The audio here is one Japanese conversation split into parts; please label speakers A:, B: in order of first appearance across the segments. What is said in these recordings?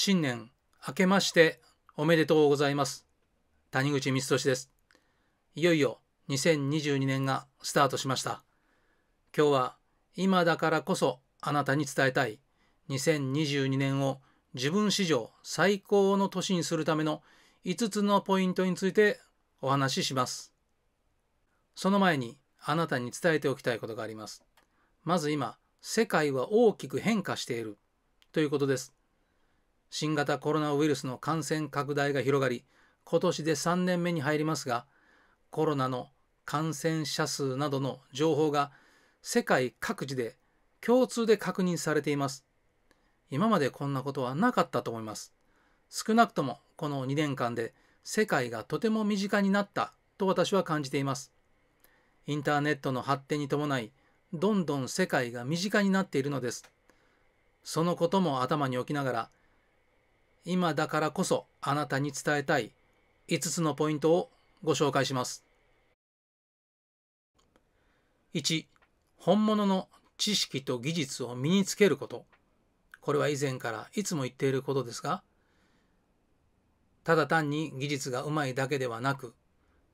A: 新年明けましておめでとうございます。谷口光俊です。いよいよ2022年がスタートしました。今日は今だからこそあなたに伝えたい2022年を自分史上最高の年にするための5つのポイントについてお話しします。その前にあなたに伝えておきたいことがあります。まず今、世界は大きく変化しているということです。新型コロナウイルスの感染拡大が広がり、今年で3年目に入りますが、コロナの感染者数などの情報が世界各地で共通で確認されています。今までこんなことはなかったと思います。少なくともこの2年間で世界がとても身近になったと私は感じています。インターネットの発展に伴い、どんどん世界が身近になっているのです。そのことも頭に置きながら、今だからこそあなたに伝えたい5つのポイントをご紹介します。1本物の知識と技術を身につけることこれは以前からいつも言っていることですがただ単に技術がうまいだけではなく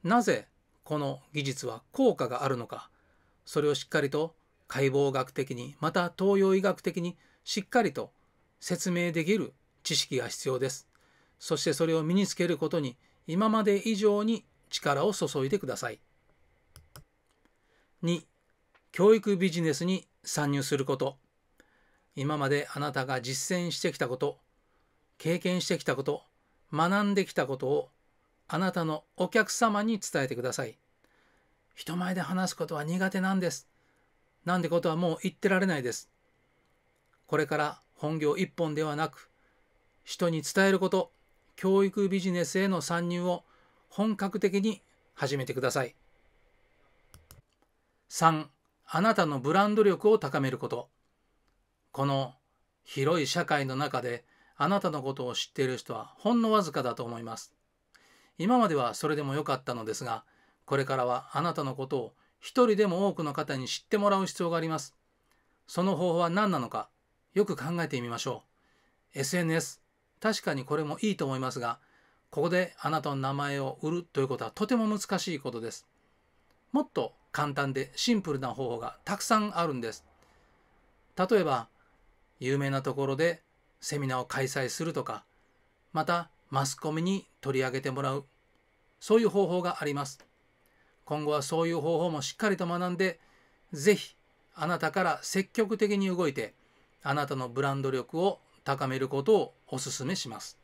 A: なぜこの技術は効果があるのかそれをしっかりと解剖学的にまた東洋医学的にしっかりと説明できる知識が必要です。そしてそれを身につけることに今まで以上に力を注いでください。2教育ビジネスに参入すること今まであなたが実践してきたこと経験してきたこと学んできたことをあなたのお客様に伝えてください。人前で話すことは苦手なんです。なんてことはもう言ってられないです。これから本業一本ではなく人に伝えること教育ビジネスへの参入を本格的に始めてください3あなたのブランド力を高めることこの広い社会の中であなたのことを知っている人はほんのわずかだと思います今まではそれでも良かったのですがこれからはあなたのことを一人でも多くの方に知ってもらう必要がありますその方法は何なのかよく考えてみましょう SNS 確かにこれもいいと思いますが、ここであなたの名前を売るということはとても難しいことです。もっと簡単でシンプルな方法がたくさんあるんです。例えば、有名なところでセミナーを開催するとか、またマスコミに取り上げてもらう、そういう方法があります。今後はそういう方法もしっかりと学んで、是非あなたから積極的に動いて、あなたのブランド力を高めることをお勧めします。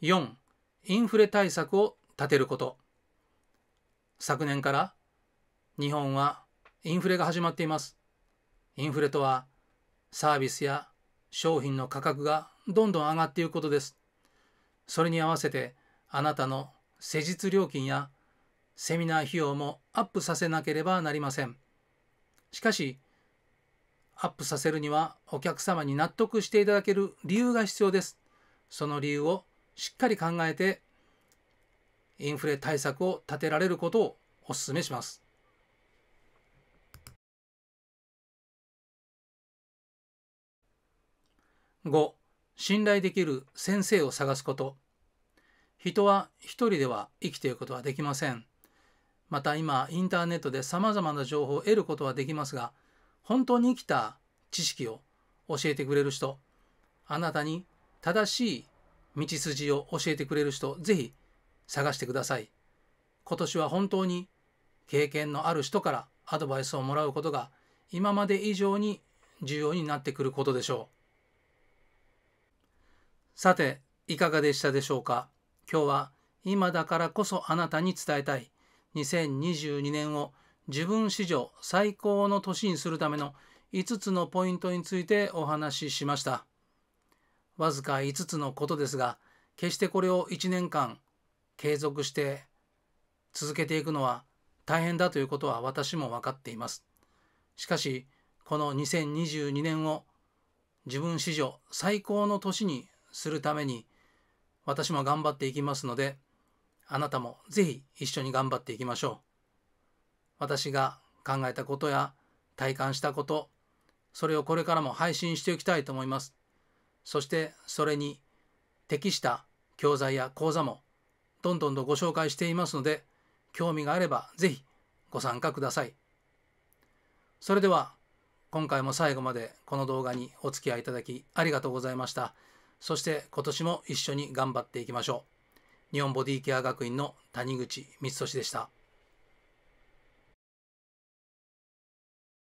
A: 4. インフレ対策を立てること。昨年から日本はインフレが始まっています。インフレとはサービスや商品の価格がどんどん上がっていくことです。それに合わせてあなたの施術料金やセミナー費用もアップさせなければなりません。しかし、アップさせるにはお客様に納得していただける理由が必要です。その理由をしっかり考えてインフレ対策を立てられることをお勧めします。5. 信頼できる先生を探すこと。人は一人では生きていることはできません。また今インターネットで様々な情報を得ることはできますが、本当に生きた知識を教えてくれる人、あなたに正しい道筋を教えてくれる人、ぜひ探してください。今年は本当に経験のある人からアドバイスをもらうことが今まで以上に重要になってくることでしょう。さて、いかがでしたでしょうか今日は今だからこそあなたに伝えたい2022年を自分史上最高の年にするための5つのポイントについてお話ししました。わずか5つのことですが、決してこれを1年間継続して続けていくのは大変だということは私も分かっています。しかし、この2022年を自分史上最高の年にするために私も頑張っていきますので、あなたもぜひ一緒に頑張っていきましょう。私が考えたことや体感したこと、それをこれからも配信していきたいと思います。そしてそれに適した教材や講座もどんどんとご紹介していますので、興味があればぜひご参加ください。それでは今回も最後までこの動画にお付き合いいただきありがとうございました。そして今年も一緒に頑張っていきましょう。日本ボディケア学院の谷口光俊でした。